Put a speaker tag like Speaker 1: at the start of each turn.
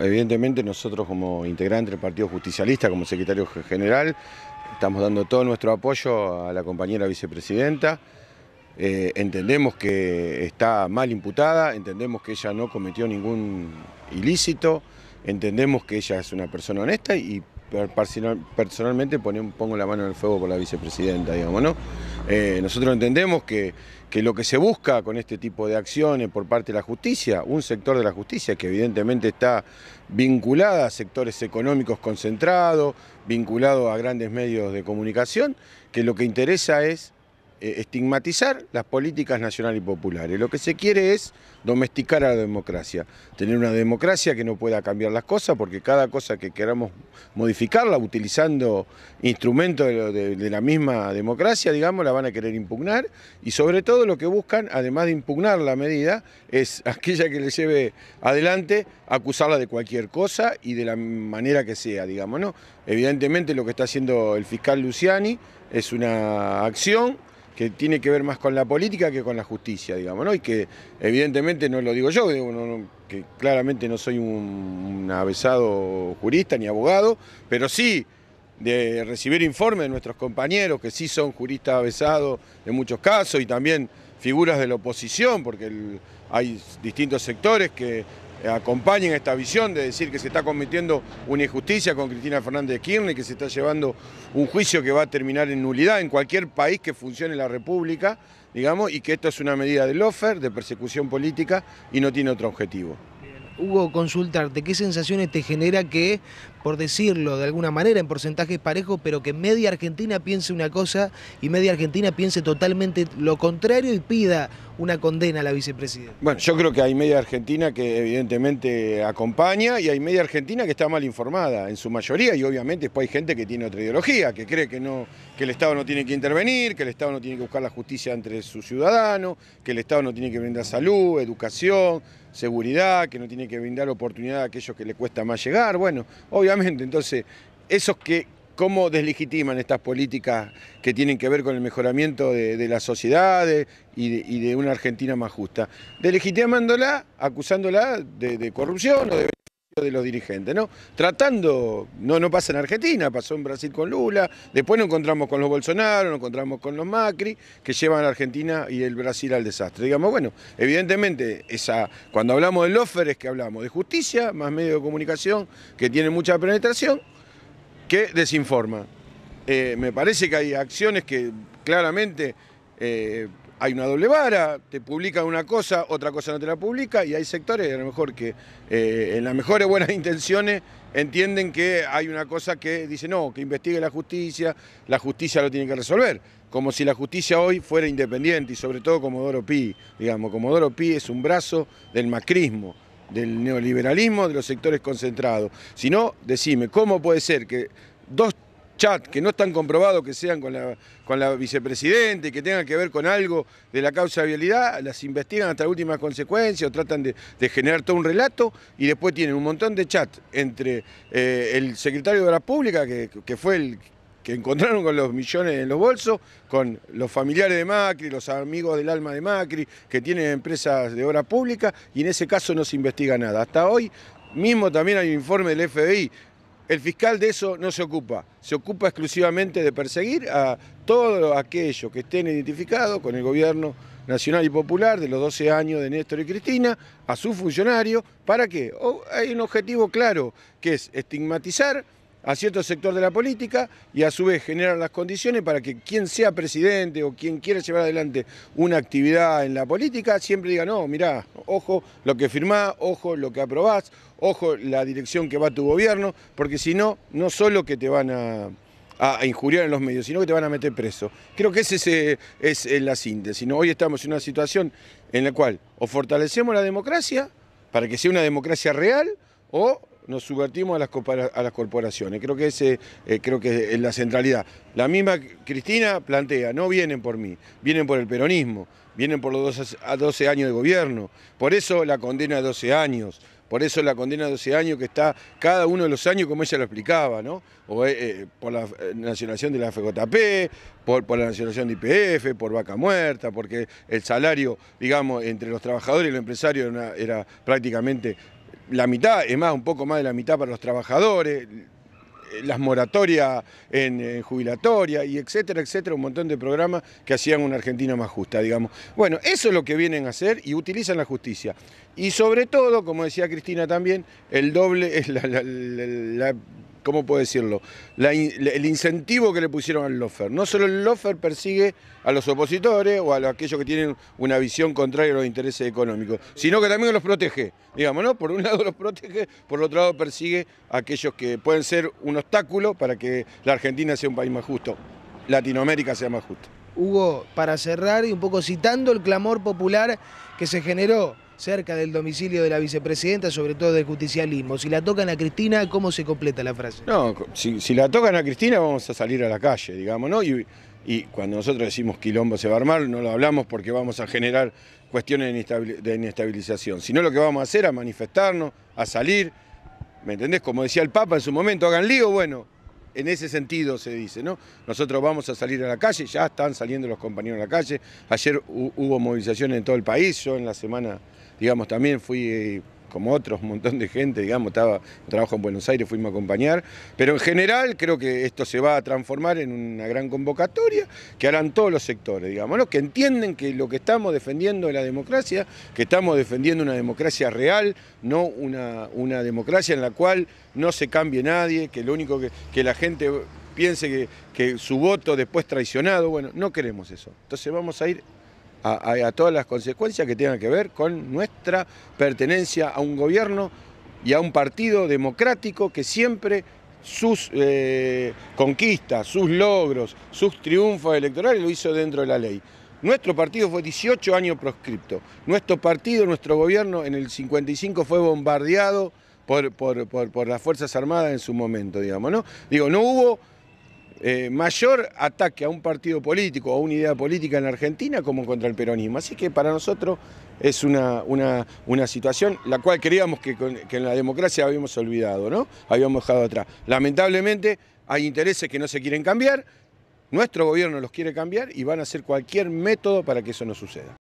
Speaker 1: Evidentemente nosotros como integrante del Partido Justicialista, como secretario general, estamos dando todo nuestro apoyo a la compañera vicepresidenta. Eh, entendemos que está mal imputada, entendemos que ella no cometió ningún ilícito, entendemos que ella es una persona honesta y personalmente pongo la mano en el fuego por la vicepresidenta, digamos, ¿no? Eh, nosotros entendemos que, que, lo que se busca con este tipo de acciones por parte de la justicia, un sector de la justicia que evidentemente está vinculada a sectores económicos concentrados, vinculado a grandes medios de comunicación, que lo que interesa es eh, estigmatizar las políticas nacionales y populares. Lo que se quiere es domesticar a la democracia, tener una democracia que no pueda cambiar las cosas, porque cada cosa que queramos modificarla utilizando instrumentos de, la misma democracia, digamos, la van a querer impugnar y sobre todo lo que buscan, además de impugnar la medida, es aquella que le lleve adelante acusarla de cualquier cosa y de la manera que sea, digamos, ¿no? Evidentemente lo que está haciendo el fiscal Luciani es una acción que tiene que ver más con la política que con la justicia, digamos, ¿no? Y que evidentemente no lo digo yo, que claramente no soy un, avesado jurista ni abogado, pero sí de recibir informes de nuestros compañeros que sí son juristas avesados en muchos casos y también figuras de la oposición, porque hay distintos sectores que eh, acompañen esta visión de decir que se está cometiendo una injusticia con Cristina Fernández de Kirchner, que se está llevando un juicio que va a terminar en nulidad en cualquier país que funcione la República, digamos, y que esto es una medida de lofer, de persecución política y no tiene otro objetivo. Hugo, consultarte, ¿qué sensaciones te genera que por decirlo de alguna manera, en porcentajes parejos, pero que media Argentina piense una cosa y media Argentina piense totalmente lo contrario y pida una condena a la vicepresidenta. Bueno, yo creo que hay media Argentina que evidentemente acompaña y hay media Argentina que está mal informada en su mayoría y obviamente después hay gente que tiene otra ideología, que cree que, no, que el Estado no tiene que intervenir, que el Estado no tiene que buscar la justicia entre sus ciudadanos, que el Estado no tiene que brindar salud, educación, seguridad, que no tiene que brindar oportunidad a aquellos que le cuesta más llegar. Bueno, obviamente entonces, esos que cómo deslegitiman estas políticas que tienen que ver con el mejoramiento de, las sociedades y de, una Argentina más justa. Delegitimándola, acusándola de, de corrupción o de de los dirigentes, ¿no? Tratando, no, no pasa en Argentina, pasó en Brasil con Lula, después nos encontramos con los Bolsonaro, nos encontramos con los Macri, que llevan a Argentina y el Brasil al desastre. Digamos, bueno, evidentemente, esa, cuando hablamos de los es que hablamos de justicia, más medios de comunicación, que tienen mucha penetración, que desinforma. Eh, me parece que hay acciones que claramente... Eh, hay una doble vara, te publica una cosa, otra cosa no te la publica, y hay sectores a lo mejor que eh, en las mejores buenas intenciones entienden que hay una cosa que dice no, que investigue la justicia, la justicia lo tiene que resolver, como si la justicia hoy fuera independiente, y sobre todo Comodoro Pi, digamos, Comodoro Pi es un brazo del macrismo, del neoliberalismo, de los sectores concentrados. Si no, decime, ¿cómo puede ser que dos chat que no están comprobados que sean con la, con la vicepresidente, que tengan que ver con algo de la causa de vialidad, las investigan hasta últimas consecuencias o tratan de, generar todo un relato y después tienen un montón de chat entre eh, el secretario de la Pública, que, que fue el que encontraron con los millones en los bolsos, con los familiares de Macri, los amigos del alma de Macri, que tienen empresas de obra pública, y en ese caso no se investiga nada. Hasta hoy mismo también hay un informe del FBI el fiscal de eso no se ocupa, se ocupa exclusivamente de perseguir a todos aquellos que estén identificados con el gobierno nacional y popular de los 12 años de Néstor y Cristina, a su funcionario, ¿para qué? hay un objetivo claro, que es estigmatizar a cierto sector de la política y a su vez generar las condiciones para que quien sea presidente o quien quiera llevar adelante una actividad en la política siempre diga, no, mirá, ojo lo que firmás, ojo lo que aprobás, ojo la dirección que va tu gobierno, porque si no, no solo que te van a, injuriar en los medios, sino que te van a meter preso. Creo que esa es, eh, eh, la síntesis. ¿no? Hoy estamos en una situación en la cual o fortalecemos la democracia para que sea una democracia real o nos subvertimos a las, corporaciones. Creo que, ese, eh, creo que es la centralidad. La misma Cristina plantea, no vienen por mí, vienen por el peronismo vienen por los 12, a 12 años de gobierno. Por eso la condena de 12 años, por eso la condena de 12 años que está cada uno de los años, como ella lo explicaba, ¿no? Eh, eh, por la eh, nacionalización de la FJP, por, por la nacionalización de IPF, por vaca muerta, porque el salario, digamos, entre los trabajadores y los empresarios era prácticamente la mitad, es más, un poco más de la mitad para los trabajadores, eh, las moratorias en, jubilatoria y etcétera, etcétera, un montón de programas que hacían una Argentina más justa, digamos. Bueno, eso es lo que vienen a hacer y utilizan la justicia. Y sobre todo, como decía Cristina también, el doble, es la ¿cómo puedo decirlo? el incentivo que le pusieron al lofer. No solo el lofer persigue a los opositores o a aquellos que tienen una visión contraria a los intereses económicos, sino que también los protege, digamos, Por un lado los protege, por otro lado persigue a aquellos que pueden ser un obstáculo para que la Argentina sea un país más justo, Latinoamérica sea más justa. Hugo, para cerrar y un poco citando el clamor popular que se generó cerca del domicilio de la vicepresidenta, sobre todo del justicialismo. Si la tocan a Cristina, ¿cómo se completa la frase? No, si, la tocan a Cristina vamos a salir a la calle, digamos, ¿no? Y, cuando nosotros decimos quilombo se va a armar, no lo hablamos porque vamos a generar cuestiones de inestabilización, sino lo que vamos a hacer es manifestarnos, a salir, ¿me entendés? Como decía el Papa en su momento, hagan lío, bueno, en ese sentido se dice, ¿no? Nosotros vamos a salir a la calle, ya están saliendo los compañeros a la calle. Ayer hubo movilizaciones en todo el país, yo en la semana, digamos, también fui eh, como otros, un montón de gente, digamos, estaba trabajo en Buenos Aires, fuimos a acompañar, pero en general creo que esto se va a transformar en una gran convocatoria que harán todos los sectores, digamos, que entienden que lo que estamos defendiendo es la democracia, que estamos defendiendo una democracia real, no una, una democracia en la cual no se cambie nadie, que lo único que, la gente piense que, que su voto después traicionado, bueno, no queremos eso. Entonces vamos a ir a, todas las consecuencias que tengan que ver con nuestra pertenencia a un gobierno y a un partido democrático que siempre sus eh, conquistas, sus logros, sus triunfos electorales lo hizo dentro de la ley. Nuestro partido fue 18 años proscripto. Nuestro partido, nuestro gobierno en el 55 fue bombardeado por, por, por las Fuerzas Armadas en su momento, digamos, ¿no? Digo, no hubo eh, mayor ataque a un partido político, o a una idea política en Argentina, como contra el peronismo. Así que para nosotros es una, una, una situación la cual creíamos que, en la democracia habíamos olvidado, ¿no? Habíamos dejado atrás. Lamentablemente hay intereses que no se quieren cambiar, nuestro gobierno los quiere cambiar y van a hacer cualquier método para que eso no suceda.